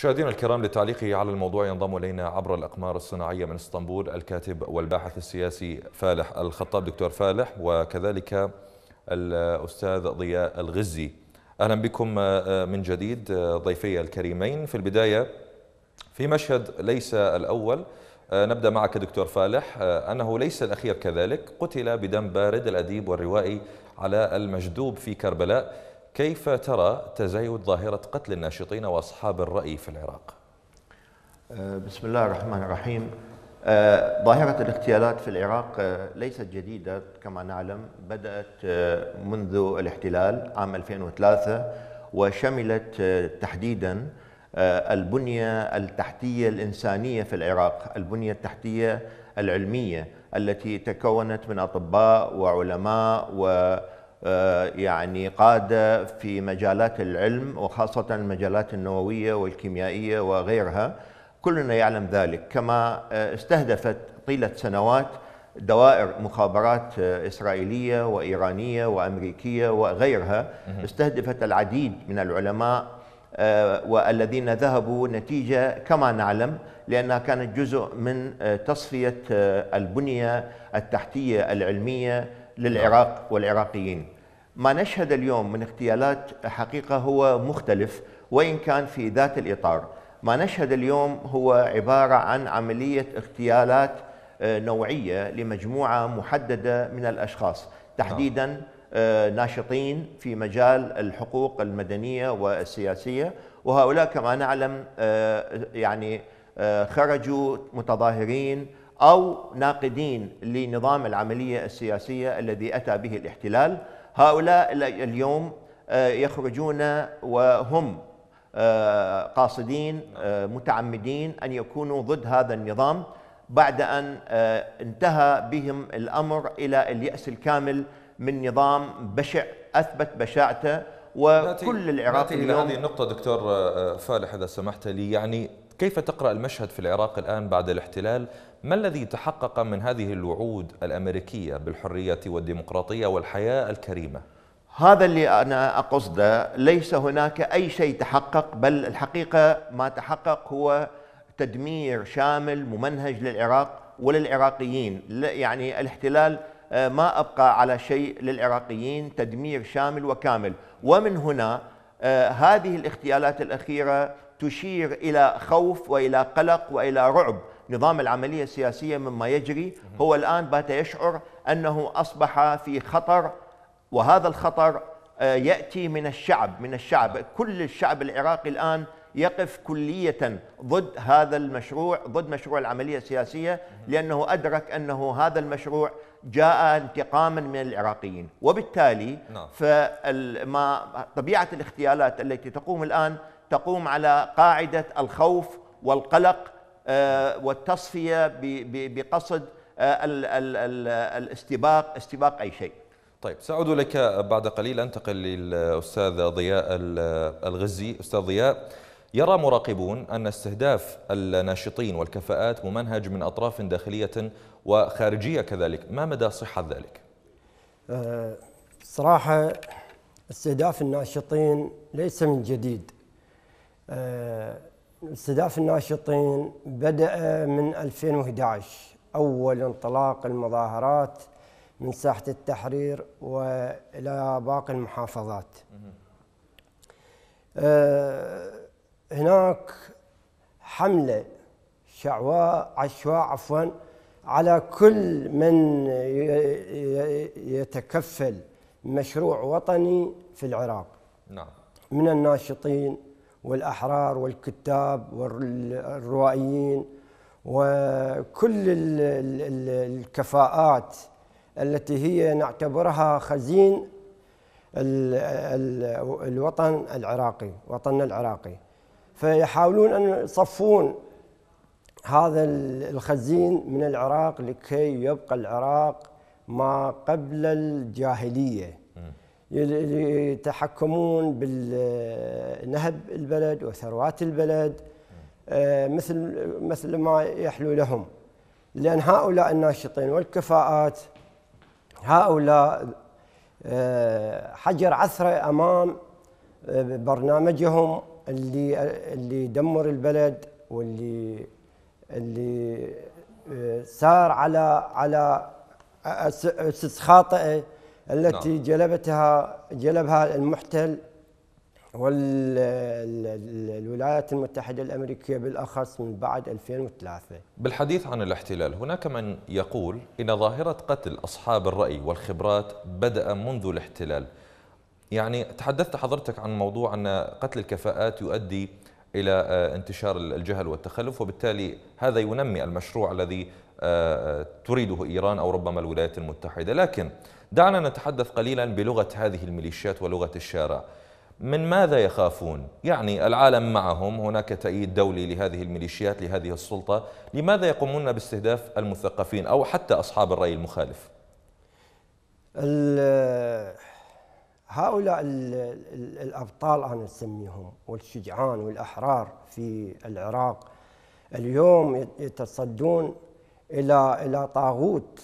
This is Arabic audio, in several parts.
مشاهدينا الكرام لتعليقه على الموضوع ينضم الينا عبر الاقمار الصناعيه من اسطنبول الكاتب والباحث السياسي فالح الخطاب دكتور فالح وكذلك الاستاذ ضياء الغزي اهلا بكم آه، آه، من جديد آه، ضيفي الكريمين في البدايه في مشهد ليس الاول نبدا معك دكتور فالح انه ليس الاخير كذلك قتل بدم بارد الاديب والروائي على المجدوب في كربلاء كيف ترى تزايد ظاهرة قتل الناشطين وأصحاب الرأي في العراق؟ آه، بسم الله الرحمن الرحيم آه، ظاهرة الاغتيالات في العراق آه، ليست جديدة كما نعلم بدأت منذ الاحتلال عام 2003 وشملت تحديدا البنية التحتية الإنسانية في العراق البنية التحتية العلمية التي تكونت من أطباء وعلماء وعلماء آه، يعني قادة في مجالات العلم وخاصة المجالات النووية والكيميائية وغيرها كلنا يعلم ذلك كما آه، استهدفت طيلة سنوات دوائر مخابرات آه، إسرائيلية وإيرانية وأمريكية وغيرها استهدفت العديد من العلماء والذين ذهبوا نتيجة كما نعلم لأنها كانت جزء من تصفية البنية التحتية العلمية للعراق والعراقيين ما نشهد اليوم من اغتيالات حقيقة هو مختلف وإن كان في ذات الإطار ما نشهد اليوم هو عبارة عن عملية اغتيالات آه، نوعية لمجموعة محددة من الأشخاص تحديدا نعم. آه، ناشطين في مجال الحقوق المدنية والسياسية وهؤلاء كما نعلم آه، يعني خرجوا متظاهرين أو ناقدين لنظام العملية السياسية الذي أتى به الاحتلال هؤلاء اليوم آه، يخرجون وهم آه، قاصدين آه، متعمدين أن يكونوا ضد هذا النظام بعد أن انتهى بهم الأمر إلى اليأس الكامل من نظام بشع أثبت بشاعته وكل العراق اليوم هذه النقطة دكتور فالح إذا سمحت لي يعني كيف تقرأ المشهد في العراق الآن بعد الاحتلال ما الذي تحقق من هذه الوعود الأمريكية بالحرية والديمقراطية والحياة الكريمة هذا اللي أنا أقصده ليس هناك أي شيء تحقق بل الحقيقة ما تحقق هو تدمير شامل ممنهج للعراق وللعراقيين يعني الاحتلال آه، ما أبقى على شيء للعراقيين تدمير شامل وكامل ومن هنا آه، هذه الاغتيالات الأخيرة تشير إلى خوف وإلى قلق وإلى رعب نظام العملية السياسية مما يجري هو الآن بات يشعر أنه أصبح في خطر وهذا الخطر آه، يأتي من الشعب من الشعب كل الشعب العراقي الآن يقف كلية ضد هذا المشروع ضد مشروع العملية السياسية لأنه أدرك أنه هذا المشروع جاء انتقاما من العراقيين وبالتالي نعم. فما طبيعة الاغتيالات التي تقوم الآن تقوم على قاعدة الخوف والقلق آه، والتصفية بقصد آه، الاستباق استباق أي شيء طيب سأعود لك بعد قليل أنتقل للأستاذ ضياء الغزي أستاذ ضياء يرى مراقبون أن استهداف الناشطين والكفاءات ممنهج من أطراف داخلية وخارجية كذلك ما مدى صحة ذلك؟ آه، صراحة استهداف الناشطين ليس من جديد استهداف الناشطين بدأ من 2011 أول انطلاق المظاهرات من ساحة التحرير وإلى باقي المحافظات آه، هناك حملة شعواء عشواء عفوا على كل من يتكفل مشروع وطني في العراق نعم. من الناشطين والأحرار والكتاب والروائيين وكل الكفاءات التي هي نعتبرها خزين الوطن العراقي وطننا العراقي فيحاولون أن يصفون هذا الخزين من العراق لكي يبقى العراق ما قبل الجاهليه يتحكمون بالنهب البلد وثروات البلد آه، مثل مثل ما يحلو لهم لأن هؤلاء الناشطين والكفاءات هؤلاء آه، حجر عثرة أمام آه، برنامجهم اللي اللي دمر البلد واللي اللي سار على على اسس خاطئه التي نعم. جلبتها جلبها المحتل والولايات المتحدة الأمريكية بالأخص من بعد 2003 بالحديث عن الاحتلال هناك من يقول إن ظاهرة قتل أصحاب الرأي والخبرات بدأ منذ الاحتلال يعني تحدثت حضرتك عن موضوع أن قتل الكفاءات يؤدي إلى آه، انتشار الجهل والتخلف وبالتالي هذا ينمي المشروع الذي تريده إيران أو ربما الولايات المتحدة لكن دعنا نتحدث قليلا بلغة هذه الميليشيات ولغة الشارع من ماذا يخافون؟ يعني العالم معهم هناك تأييد دولي لهذه الميليشيات لهذه السلطة لماذا يقومون باستهداف المثقفين أو حتى أصحاب الرأي المخالف؟ هؤلاء ال ال الأبطال أنا أسميهم والشجعان والأحرار في العراق اليوم يتصدون إلى إلى طاغوت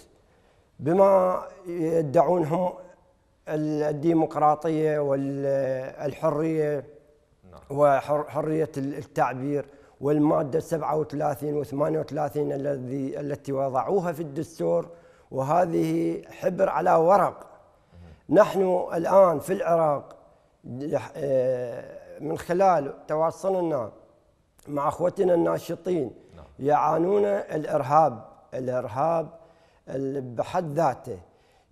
بما يدعونهم الديمقراطية والحرية نعم. وحرية التعبير والمادة 37 و 38 الذي التي وضعوها في الدستور وهذه حبر على ورق نحن الآن في العراق آه، من خلال تواصلنا مع أخوتنا الناشطين نعم. يعانون الإرهاب الارهاب بحد ذاته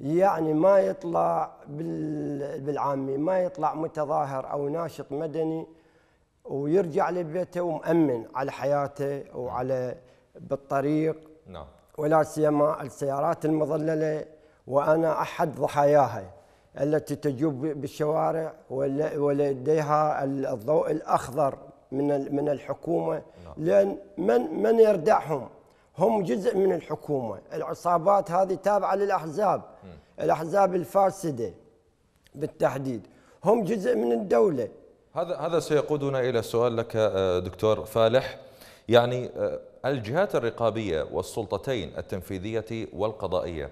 يعني ما يطلع بالعامي ما يطلع متظاهر او ناشط مدني ويرجع لبيته ومأمن على حياته وعلى بالطريق نعم ولا سيما السيارات المظلله وانا احد ضحاياها التي تجوب بالشوارع ولديها الضوء الاخضر من من الحكومه نعم. لان من من يردعهم هم جزء من الحكومه، العصابات هذه تابعه للاحزاب الاحزاب الفاسده بالتحديد، هم جزء من الدوله هذا هذا سيقودنا الى سؤال لك آه، دكتور فالح يعني آه، الجهات الرقابيه والسلطتين التنفيذيه والقضائيه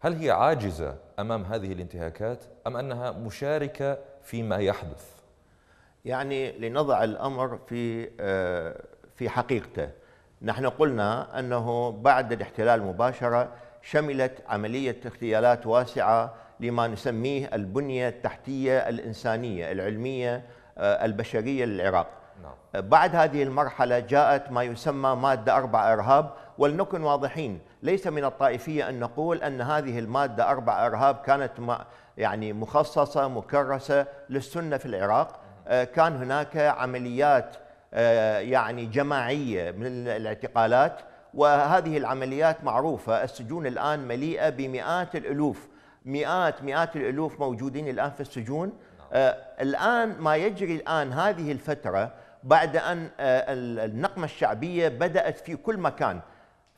هل هي عاجزه امام هذه الانتهاكات ام انها مشاركه فيما يحدث؟ يعني لنضع الامر في آه، في حقيقته نحن قلنا أنه بعد الاحتلال مباشرة شملت عملية اغتيالات واسعة لما نسميه البنية التحتية الإنسانية العلمية آه، البشرية للعراق نعم. بعد هذه المرحلة جاءت ما يسمى مادة أربع إرهاب ولنكن واضحين ليس من الطائفية أن نقول أن هذه المادة أربع إرهاب كانت يعني مخصصة مكرسة للسنة في العراق آه، كان هناك عمليات آه، يعني جماعيه من الاعتقالات وهذه العمليات معروفه السجون الان مليئه بمئات الالوف مئات مئات الالوف موجودين الان في السجون نعم. آه، الان ما يجري الان هذه الفتره بعد ان آه، النقمه الشعبيه بدات في كل مكان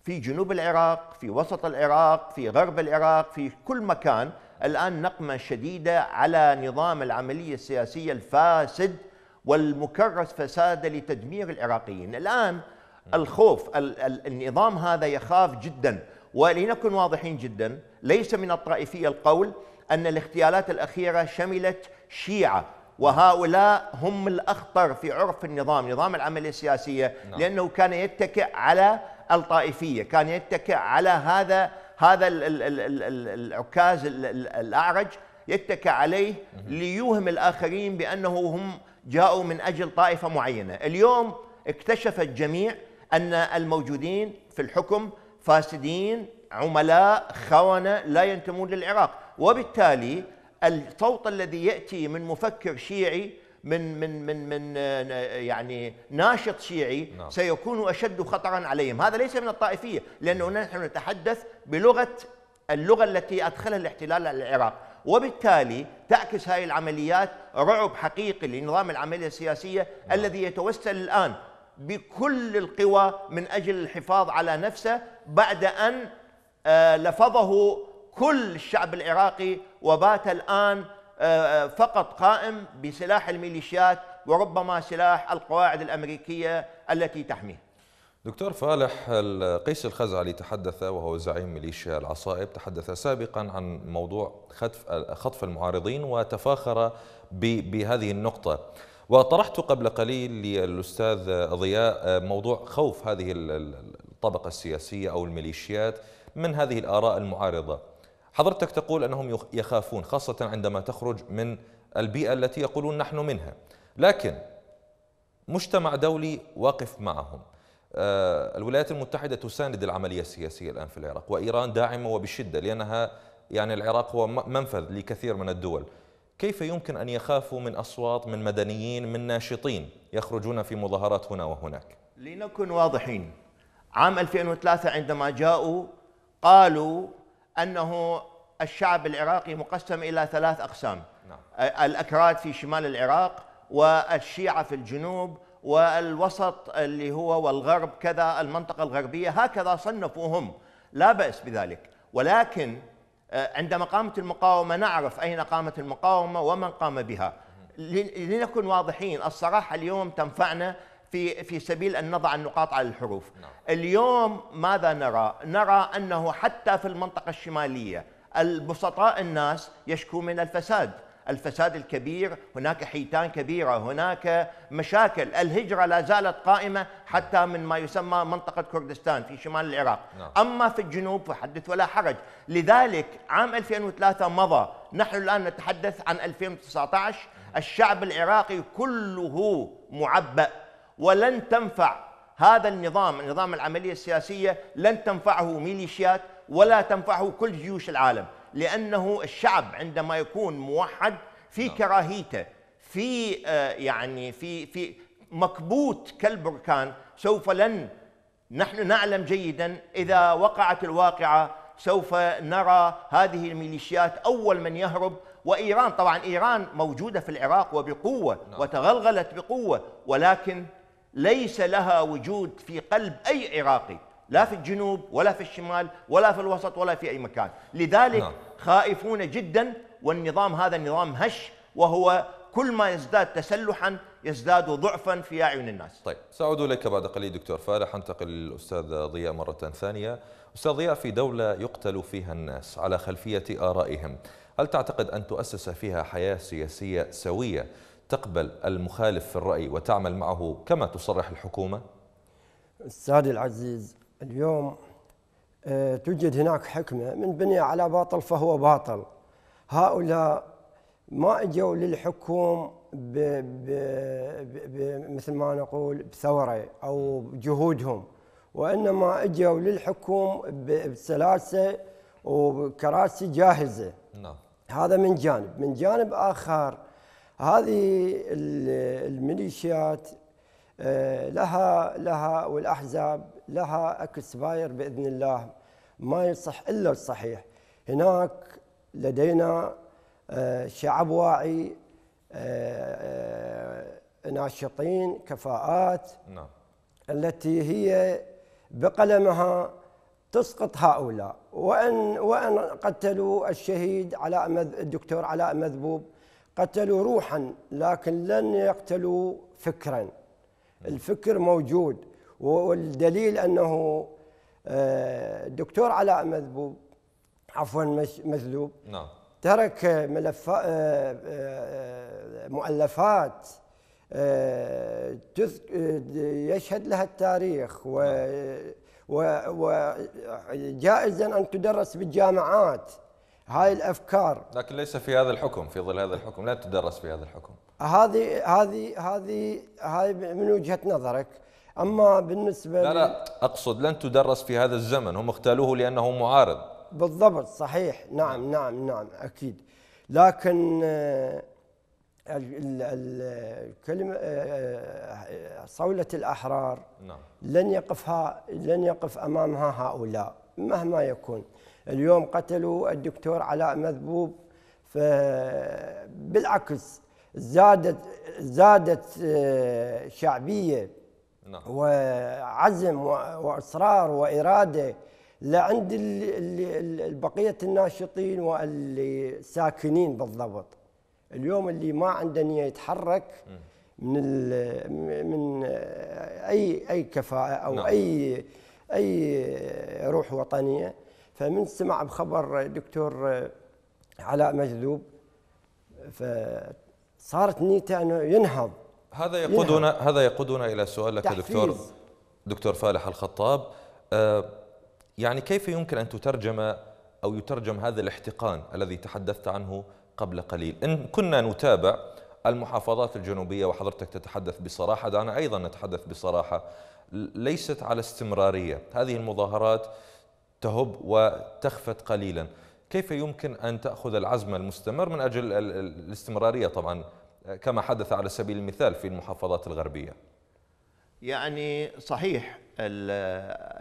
في جنوب العراق في وسط العراق في غرب العراق في كل مكان الآن نقمة شديدة على نظام العملية السياسية الفاسد والمكرس فساد لتدمير العراقيين الآن الخوف النظام هذا يخاف جدا ولنكن واضحين جدا ليس من الطائفية القول أن الاغتيالات الأخيرة شملت شيعة وهؤلاء هم الأخطر في عرف النظام نظام العملية السياسية نعم. لأنه كان يتكئ على الطائفية كان يتكئ على هذا هذا العكاز الأعرج يتكى عليه ليوهم الآخرين بأنه هم جاءوا من أجل طائفة معينة اليوم اكتشف الجميع أن الموجودين في الحكم فاسدين عملاء خونة لا ينتمون للعراق وبالتالي الصوت الذي يأتي من مفكر شيعي من من من من آه، يعني ناشط شيعي نعم. سيكون اشد خطرا عليهم، هذا ليس من الطائفيه لانه نحن نتحدث بلغه اللغه التي ادخلها الاحتلال على العراق، وبالتالي تعكس هذه العمليات رعب حقيقي لنظام العملية السياسية نعم. الذي يتوسل الآن بكل القوى من أجل الحفاظ على نفسه بعد أن آه، لفظه كل الشعب العراقي وبات الآن آه، فقط قائم بسلاح الميليشيات وربما سلاح القواعد الأمريكية التي تحميه دكتور فالح قيس الخزعلي تحدث وهو زعيم ميليشيا العصائب تحدث سابقا عن موضوع خطف خطف المعارضين وتفاخر بهذه النقطة وطرحت قبل قليل للأستاذ ضياء موضوع خوف هذه الطبقة السياسية أو الميليشيات من هذه الآراء المعارضة حضرتك تقول أنهم يخافون خاصة عندما تخرج من البيئة التي يقولون نحن منها لكن مجتمع دولي واقف معهم آه، الولايات المتحدة تساند العملية السياسية الآن في العراق وإيران داعمة وبشدة لأنها يعني العراق هو منفذ لكثير من الدول كيف يمكن أن يخافوا من أصوات من مدنيين من ناشطين يخرجون في مظاهرات هنا وهناك لنكن واضحين عام 2003 عندما جاءوا قالوا أنه الشعب العراقي مقسم إلى ثلاث أقسام نعم. آه، الأكراد في شمال العراق والشيعة في الجنوب والوسط اللي هو والغرب كذا المنطقة الغربية هكذا صنفوهم لا بأس بذلك ولكن آه، عندما قامت المقاومة نعرف أين قامت المقاومة ومن قام بها لنكن واضحين الصراحة اليوم تنفعنا في في سبيل ان نضع النقاط على الحروف. نعم. اليوم ماذا نرى؟ نرى انه حتى في المنطقه الشماليه البسطاء الناس يشكو من الفساد، الفساد الكبير هناك حيتان كبيرة هناك مشاكل الهجرة لا زالت قائمة حتى من ما يسمى منطقة كردستان في شمال العراق نعم. أما في الجنوب فحدث ولا حرج لذلك عام 2003 مضى نحن الآن نتحدث عن 2019 نعم. الشعب العراقي كله معبأ ولن تنفع هذا النظام نظام العملية السياسية لن تنفعه ميليشيات ولا تنفعه كل جيوش العالم لانه الشعب عندما يكون موحد في نعم. كراهيته في آه، يعني في في مكبوت كالبركان سوف لن نحن نعلم جيدا اذا نعم. وقعت الواقعه سوف نرى هذه الميليشيات اول من يهرب وايران طبعا ايران موجوده في العراق وبقوه نعم. وتغلغلت بقوه ولكن ليس لها وجود في قلب اي عراقي لا في الجنوب ولا في الشمال ولا في الوسط ولا في أي مكان لذلك نعم. خائفون جدا والنظام هذا نظام هش وهو كل ما يزداد تسلحا يزداد ضعفا في أعين الناس طيب سأعود إليك بعد قليل دكتور فارح أنتقل للأستاذ ضياء مرة ثانية أستاذ ضياء في دولة يقتل فيها الناس على خلفية آرائهم هل تعتقد أن تؤسس فيها حياة سياسية سوية تقبل المخالف في الرأي وتعمل معه كما تصرح الحكومة؟ السادة العزيز اليوم آه، توجد هناك حكمة من بني على باطل فهو باطل هؤلاء ما اجوا للحكم ب ب ب مثل ما نقول بثوره او بجهودهم وانما اجوا للحكم بسلاسه وكراسي جاهزه نعم هذا من جانب من جانب اخر هذه الميليشيات آه، لها لها والاحزاب لها اكسباير باذن الله ما يصح الا الصحيح هناك لدينا آه، شعب واعي آه، آه، ناشطين كفاءات نعم. التي هي بقلمها تسقط هؤلاء وان وان قتلوا الشهيد علاء الدكتور علاء مذبوب قتلوا روحا لكن لن يقتلوا فكرا نعم. الفكر موجود والدليل انه الدكتور آه، علاء مذبوب عفوا مذلوب نعم ترك ملفات آه، آه، مؤلفات يشهد لها التاريخ و نعم. وجائزا ان تدرس بالجامعات هاي الافكار لكن ليس في هذا الحكم في ظل هذا الحكم لا تدرس في هذا الحكم هذه هذه هذه هاي من وجهه نظرك اما بالنسبه لا لا اقصد لن تدرس في هذا الزمن هم اختالوه لانه معارض بالضبط صحيح نعم نعم نعم اكيد لكن آه، الكلمه آه، آه، صوله الاحرار نعم. لن يقفها لن يقف امامها هؤلاء مهما يكون اليوم قتلوا الدكتور علاء مذبوب فبالعكس زادت زادت شعبيه نعم. وعزم واصرار واراده لعند بقيه الناشطين والساكنين بالضبط اليوم اللي ما عنده نيه يتحرك من من اي اي كفاءه او نعم. اي اي روح وطنيه فمن سمع بخبر دكتور علاء مجذوب فصارت نيته انه ينهض هذا يقودنا يعني. هذا يقودنا الى سؤالك تحفيز. دكتور دكتور فالح الخطاب آه، يعني كيف يمكن ان تترجم او يترجم هذا الاحتقان الذي تحدثت عنه قبل قليل ان كنا نتابع المحافظات الجنوبيه وحضرتك تتحدث بصراحه دعنا ايضا نتحدث بصراحه ليست على استمراريه هذه المظاهرات تهب وتخفت قليلا كيف يمكن ان تاخذ العزم المستمر من اجل الاستمراريه طبعا كما حدث على سبيل المثال في المحافظات الغربية يعني صحيح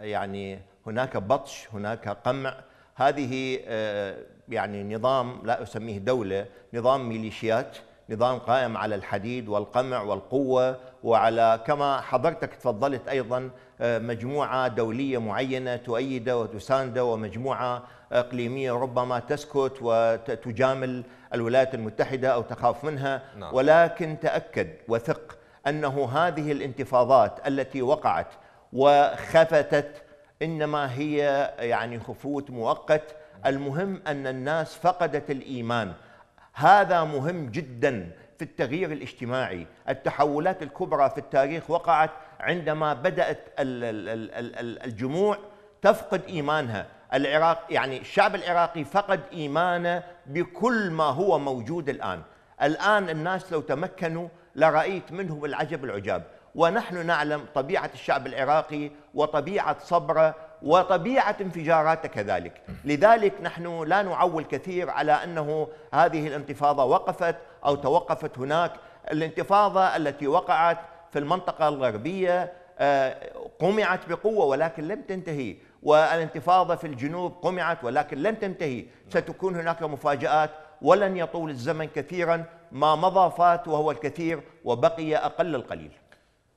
يعني هناك بطش هناك قمع هذه آه، يعني نظام لا أسميه دولة نظام ميليشيات نظام قائم على الحديد والقمع والقوة وعلى كما حضرتك تفضلت أيضا آه، مجموعة دولية معينة تؤيده وتسانده ومجموعة إقليمية ربما تسكت وتجامل الولايات المتحدة أو تخاف منها نعم. ولكن تأكد وثق أنه هذه الانتفاضات التي وقعت وخفتت إنما هي يعني خفوت مؤقت نعم. المهم أن الناس فقدت الإيمان هذا مهم جدا في التغيير الاجتماعي التحولات الكبرى في التاريخ وقعت عندما بدأت الجموع تفقد إيمانها العراق يعني الشعب العراقي فقد إيمانه بكل ما هو موجود الآن الآن الناس لو تمكنوا لرأيت منهم العجب العجاب ونحن نعلم طبيعة الشعب العراقي وطبيعة صبره وطبيعة انفجاراته كذلك لذلك نحن لا نعول كثير على أنه هذه الانتفاضة وقفت أو توقفت هناك الانتفاضة التي وقعت في المنطقة الغربية آه، قمعت بقوة ولكن لم تنتهي والانتفاضة في الجنوب قمعت ولكن لن تنتهي ستكون هناك مفاجآت ولن يطول الزمن كثيرا ما مضى فات وهو الكثير وبقي أقل القليل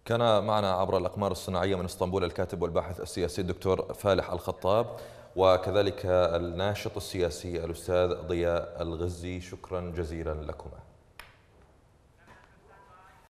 كان معنا عبر الأقمار الصناعية من اسطنبول الكاتب والباحث السياسي الدكتور فالح الخطاب وكذلك الناشط السياسي الأستاذ ضياء الغزي شكرا جزيلا لكما